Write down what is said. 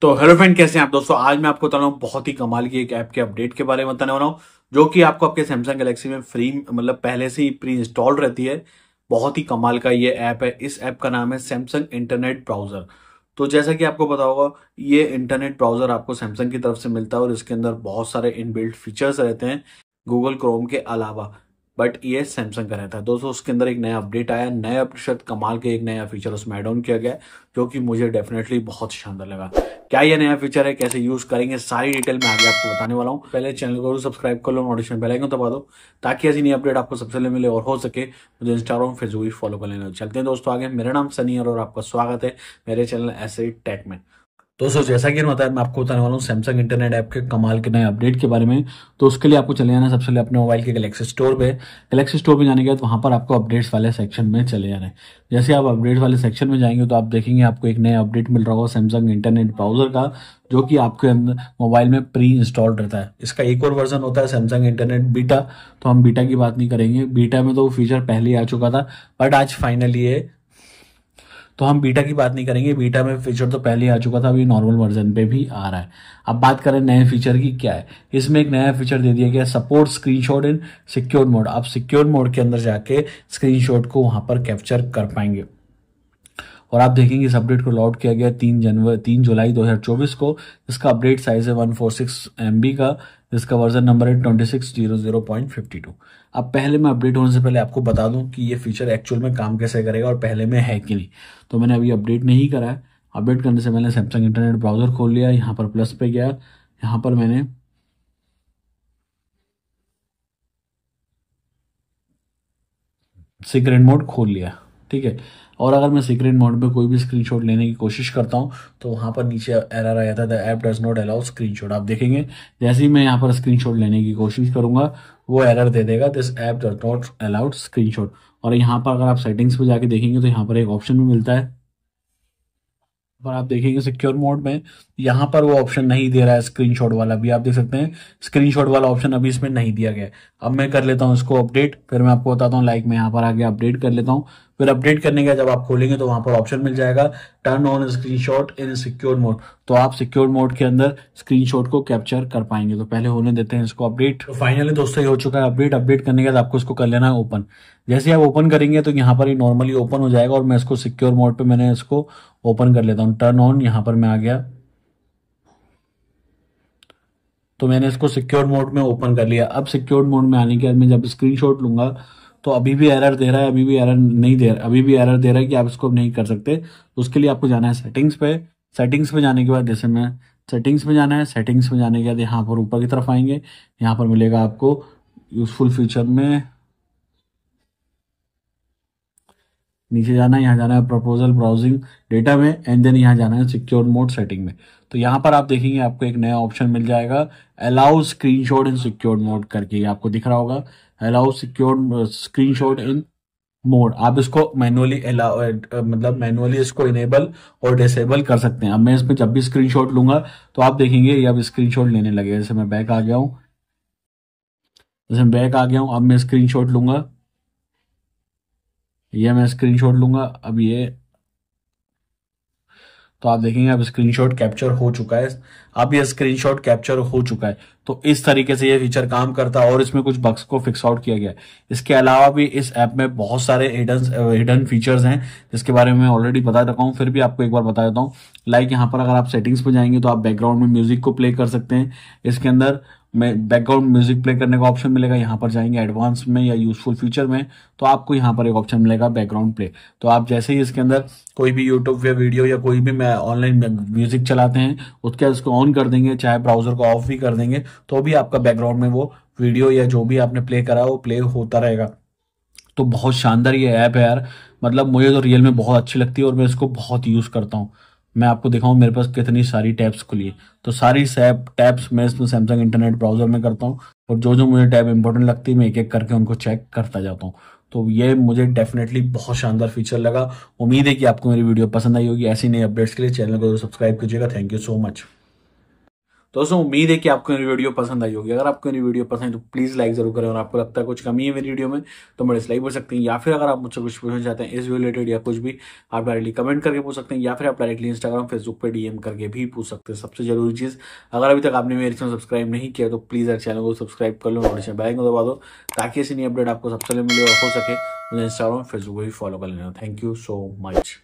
तो hello friend कैसे हैं आप दोस्तों आज मैं आपको बता रहा हूँ बहुत ही कमाल की एक ऐप के अपडेट के बारे में बताने वाला हूँ जो कि आपको आपके सैमसंग गैलेक्सी में फ्री मतलब पहले से ही प्री इंस्टॉल रहती है बहुत ही कमाल का ये ऐप है इस ऐप का नाम है सैमसंग इंटरनेट ब्राउजर तो जैसा कि आपको पता होगा ये इंटरनेट ब्राउजर आपको सैमसंग की तरफ से मिलता है और इसके अंदर बहुत सारे इनबिल्ट फीचर्स रहते हैं गूगल क्रोम के अलावा बट ये सैमसंग का रहता है दोस्तों उसके अंदर एक नया अपडेट आया नया शायद कमाल के एक नया फीचर उसमें एड ऑन किया गया जो कि मुझे डेफिनेटली बहुत शानदार लगा क्या ये नया फीचर है कैसे यूज करेंगे सारी डिटेल मैं आगे आपको बताने वाला हूँ पहले चैनल को सब्सक्राइब कर लो नोटिफिकेशन बेल आइकन दबा दो ताकि ऐसी नई अपडेट आपको सबसे पहले मिले और हो सके मुझे इंस्टाग्राम फेसबुक फॉलो कर लेना चलते हैं दोस्तों आगे मेरा नाम सनी और आपका स्वागत है मेरे चैनल ऐसे टेक में दोस्तों जैसा कि बताया मैं आपको बताने वाला हूँ सैमसंग इंटरनेट ऐप के कमाल के नए अपडेट के बारे में तो उसके लिए आपको चले जाना सबसे पहले अपने मोबाइल के गलेक्सी स्टोर पे गलेक्सी स्टोर पे जाने के बाद वहाँ पर आपको अपडेट्स वाले सेक्शन में चले जाना है जैसे आप अपडेट्स वाले सेक्शन में जाएंगे तो आप देखेंगे आपको एक नया अपडेट मिल रहा होगा सैमसंग इंटरनेट ब्राउजर का जो कि आपके अंदर मोबाइल में प्री इंस्टॉल्ड रहता है इसका एक और वर्जन होता है सैमसंग इंटरनेट बीटा तो हम बीटा की बात नहीं करेंगे बीटा में तो वो फीचर पहले ही आ चुका था बट आज फाइनली ये तो हम बीटा की बात नहीं करेंगे बीटा में फीचर तो पहले आ चुका था अभी नॉर्मल वर्जन पे भी आ रहा है अब बात करें नए फीचर की क्या है इसमें एक नया फीचर दे दिया गया support screen in secure mode आप सिक्योर मोड के अंदर जाके स्क्रीन को वहां पर कैप्चर कर पाएंगे और आप देखेंगे इस अपडेट को लॉड किया गया तीन जनवरी तीन जुलाई 2024 को इसका अपडेट साइज है one four six M B का जिसका वर्जन नंबर है twenty six zero zero point fifty two अब पहले मैं अपडेट होने से पहले आपको बता दूं कि ये फीचर एक्चुअल में काम कैसे करेगा और पहले में है कि नहीं तो मैंने अभी अपडेट नहीं करा है अपडेट करने से पहले सैमसंग इंटरनेट ब्राउज़र खोल लिया यहाँ पर प्लस पे गया यहाँ पर मैंने सीक्रेट मोड खोल लिया ठीक है और अगर मैं सीक्रेट मोड में कोई भी स्क्रीनशॉट लेने की कोशिश करता हूं तो वहां पर नीचे एरर आया था the app does not allow screenshot आप देखेंगे जैसे ही मैं यहाँ पर स्क्रीनशॉट लेने की कोशिश करूंगा वो एरर दे देगा this app does not allowed screenshot और यहां पर अगर आप सेटिंग्स पर जाके देखेंगे तो यहाँ पर एक ऑप्शन भी मिलता है पर आप देखेंगे सिक्योर मोड में यहाँ पर वो ऑप्शन नहीं दे रहा है स्क्रीनशॉट वाला भी आप देख सकते हैं स्क्रीनशॉट वाला ऑप्शन अभी इसमें नहीं दिया गया अब मैं कर लेता हूं इसको अपडेट फिर मैं आपको बताता हूँ लाइक मैं यहाँ पर आगे अपडेट कर लेता हूँ फिर अपडेट करने का जब आप खोलेंगे तो वहां पर ऑप्शन मिल जाएगा turn on shot in secure mode तो आप सिक्योर मोड के अंदर स्क्रीनशॉट को कैप्चर कर पाएंगे तो पहले होने देते हैं इसको अपडेट तो फाइनली दोस्तों ये हो चुका है अपडेट अपडेट करने के बाद आपको इसको कर लेना है ओपन जैसे आप ओपन करेंगे तो यहाँ पर नॉर्मली ओपन हो जाएगा और मैं इसको सिक्योर मोड पर मैंने इसको ओपन कर लेता हूँ टर्न ऑन यहाँ पर मैं आ गया तो मैंने इसको सिक्योर मोड में ओपन कर लिया अब सिक्योर मोड में आने के बाद मैं जब स्क्रीनशॉट लूंगा तो अभी भी एरर दे रहा है अभी भी एरर नहीं दे रहा अभी भी एरर दे रहा है कि आप इसको नहीं कर सकते तो उसके लिए आपको जाना है सेटिंग्स पे सेटिंग्स में जाने के बाद जैसे मैं सेटिंग्स में जाना है सेटिंग्स में जाने के बाद यहाँ पर ऊपर की तरफ आएंगे यहाँ पर मिलेगा आपको यूजफुल फ्यूचर में नीचे जाना है यहाँ जाना है प्रपोजल ब्राउजिंग डेटा में एंड देन यहाँ जाना है सिक्योर मोड सेटिंग में तो यहाँ पर आप देखेंगे आपको एक नया ऑप्शन मिल जाएगा allow screen shot in secured mode करके आपको दिख रहा होगा allow secure screen shot in mode आप इसको मैनुअली अलाउ uh, uh, मतलब मैनुअली इसको इनेबल और डिसेबल कर सकते हैं अब मैं इसमें जब भी स्क्रीन शॉट लूंगा तो आप देखेंगे ये अब शॉट लेने लगे जैसे मैं बैक आ गया हूँ जैसे मैं बैक आ गया हूँ अब मैं स्क्रीन शॉट लूंगा ये मैं स्क्रीनशॉट लूंगा अब ये तो आप देखेंगे अब स्क्रीनशॉट कैप्चर हो चुका है अब ये स्क्रीनशॉट कैप्चर हो चुका है तो इस तरीके से ये फीचर काम करता है और इसमें कुछ बक्स को फिक्स आउट किया गया है इसके अलावा भी इस ऐप में बहुत सारे हिडन हिडन फीचर्स हैं जिसके बारे में ऑलरेडी बता रखा हूँ फिर भी आपको एक बार बता देता हूँ लाइक यहाँ पर अगर आप सेटिंग्स पर जाएंगे तो आप बैकग्राउंड में म्यूजिक को प्ले कर सकते हैं इसके अंदर बैकग्राउंड म्यूजिक प्ले करने का ऑप्शन मिलेगा यहाँ पर जाएंगे एडवांस में या यूजफुल फीचर में तो आपको यहाँ पर एक ऑप्शन मिलेगा बैकग्राउंड प्ले तो आप जैसे ही इसके अंदर कोई भी यूट्यूब या वीडियो या कोई भी ऑनलाइन म्यूजिक चलाते हैं उसके बाद उसको ऑन कर देंगे चाहे ब्राउजर को ऑफ भी कर देंगे तो भी आपका बैकग्राउंड में वो वीडियो या जो भी आपने प्ले करा वो प्ले होता रहेगा तो बहुत शानदार ये ऐप है यार मतलब मुझे तो रियल में बहुत अच्छी लगती है और मैं इसको बहुत यूज़ करता हूँ मैं आपको दिखाऊं मेरे पास कितनी सारी टैब्स खुली है तो सारी सैप टैब्स मैं इसमें सैमसंग इंटरनेट ब्राउजर में करता हूँ और जो जो मुझे टैब इंपॉर्टेंट लगती है मैं एक एक करके उनको चेक करता जाता हूँ तो ये मुझे डेफिनेटली बहुत शानदार फीचर लगा उम्मीद है कि आपको मेरी वीडियो पसंद आई होगी ऐसी नई अपडेट्स के लिए चैनल को सब्सक्राइब कीजिएगा थैंक यू सो मच तो दोस्तों उम्मीद है कि आपको मेरी वीडियो पसंद आई होगी अगर आपको मेरी वीडियो पसंद है तो प्लीज़ लाइक जरूर करें और आपको लगता है कुछ कमी है मेरी वीडियो में तो मेरे लाइक बोल सकते हैं या फिर अगर आप मुझसे कुछ पूछना चाहते हैं इस रिलेटेड या कुछ भी आप डायरेक्टली कमेंट करके पूछ सकते हैं या फिर आप डायरेक्टली इंस्टाग्राम फेसबुक पर डीएम करके भी पूछ सकते हैं सबसे जरूरी चीज़ अगर अभी तक आपने मेरे चैनल सब्सक्राइब नहीं किया तो प्लीज़ हर चैनल को सब्सक्राइब कर लो और बैंक दबा दो ताकि ऐसी नई अपडेट आपको सबसे मिले और हो सके मुझे इंस्टाग्राम फेसबुक पर भी फॉलो कर लेना थैंक यू सो मच